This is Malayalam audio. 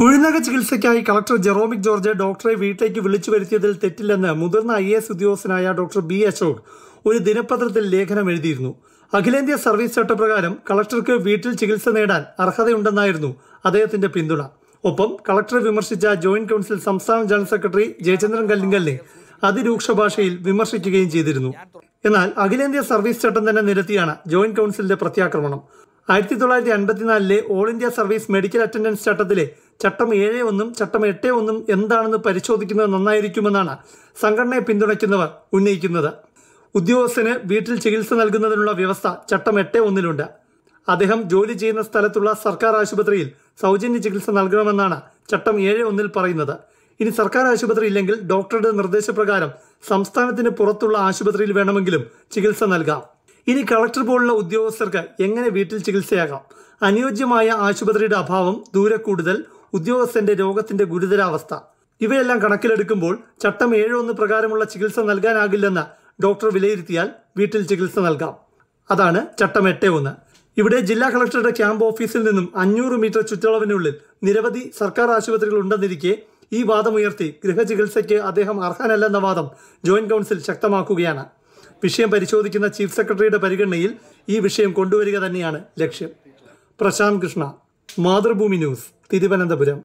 കുഴിനക ചികിത്സയ്ക്കായി കളക്ടർ ജെറോമിക് ജോർജ് ഡോക്ടറെ വീട്ടിലേക്ക് വിളിച്ചു വരുത്തിയതിൽ തെറ്റില്ലെന്ന് മുതിർന്ന ഐ എസ് ഉദ്യോഗസ്ഥനായ ഡോക്ടർ ബി അശോക് ഒരു ദിനപത്രത്തിൽ ലേഖനം എഴുതിയിരുന്നു അഖിലേന്ത്യാ സർവീസ് ചട്ടപ്രകാരം കളക്ടർക്ക് വീട്ടിൽ ചികിത്സ നേടാൻ അർഹതയുണ്ടെന്നായിരുന്നു അദ്ദേഹത്തിന്റെ പിന്തുണ ഒപ്പം കളക്ടറെ വിമർശിച്ച ജോയിന്റ് കൗൺസിൽ സംസ്ഥാന ജനറൽ സെക്രട്ടറി ജയചന്ദ്രൻ കല്ലിങ്കലിനെ അതിരൂക്ഷ ഭാഷയിൽ വിമർശിക്കുകയും ചെയ്തിരുന്നു എന്നാൽ അഖിലേന്ത്യാ സർവീസ് ചട്ടം തന്നെ നിരത്തിയാണ് ജോയിന്റ് കൗൺസിലിന്റെ പ്രത്യാക്രമണം ആയിരത്തി തൊള്ളായിരത്തി അൻപത്തിനാലിലെ all India service medical attendance ചട്ടത്തിലെ ചട്ടം ഏഴ് ഒന്നും ചട്ടം എട്ട് ഒന്നും എന്താണെന്ന് പരിശോധിക്കുന്നത് നന്നായിരിക്കുമെന്നാണ് സംഘടനയെ പിന്തുണയ്ക്കുന്നവർ ഉന്നയിക്കുന്നത് ഉദ്യോഗസ്ഥന് വീട്ടിൽ ചികിത്സ നൽകുന്നതിനുള്ള വ്യവസ്ഥ ചട്ടം എട്ട് ഒന്നിലുണ്ട് അദ്ദേഹം ജോലി ചെയ്യുന്ന സ്ഥലത്തുള്ള സർക്കാർ ആശുപത്രിയിൽ സൗജന്യ ചികിത്സ നൽകണമെന്നാണ് ചട്ടം ഏഴ് ഒന്നിൽ പറയുന്നത് ഇനി സർക്കാർ ആശുപത്രി ഇല്ലെങ്കിൽ ഡോക്ടറുടെ നിർദ്ദേശപ്രകാരം സംസ്ഥാനത്തിന് പുറത്തുള്ള ആശുപത്രിയിൽ വേണമെങ്കിലും ചികിത്സ നൽകാം ഇനി കളക്ടർ പോലുള്ള ഉദ്യോഗസ്ഥർക്ക് എങ്ങനെ വീട്ടിൽ ചികിത്സയാകാം അനുയോജ്യമായ ആശുപത്രിയുടെ അഭാവം ദൂരെ കൂടുതൽ ഉദ്യോഗസ്ഥന്റെ രോഗത്തിന്റെ ഗുരുതരാവസ്ഥ ഇവയെല്ലാം കണക്കിലെടുക്കുമ്പോൾ ചട്ടം ഏഴൊന്ന് പ്രകാരമുള്ള ചികിത്സ നൽകാനാകില്ലെന്ന് ഡോക്ടർ വിലയിരുത്തിയാൽ വീട്ടിൽ ചികിത്സ നൽകാം അതാണ് ചട്ടം എട്ട് ഒന്ന് ഇവിടെ ജില്ലാ കളക്ടറുടെ ക്യാമ്പ് ഓഫീസിൽ നിന്നും അഞ്ഞൂറ് മീറ്റർ ചുറ്റളവിനുള്ളിൽ നിരവധി സർക്കാർ ആശുപത്രികൾ ഉണ്ടെന്നിരിക്കെ ഈ വാദമുയർത്തി ഗൃഹചികിത്സയ്ക്ക് അദ്ദേഹം അർഹനല്ലെന്ന വാദം ജോയിന്റ് കൗൺസിൽ ശക്തമാക്കുകയാണ് വിഷയം പരിശോധിക്കുന്ന ചീഫ് സെക്രട്ടറിയുടെ പരിഗണനയിൽ ഈ വിഷയം കൊണ്ടുവരിക തന്നെയാണ് ലക്ഷ്യം പ്രശാന്ത് കൃഷ്ണ മാതൃഭൂമി ന്യൂസ് തിരുവനന്തപുരം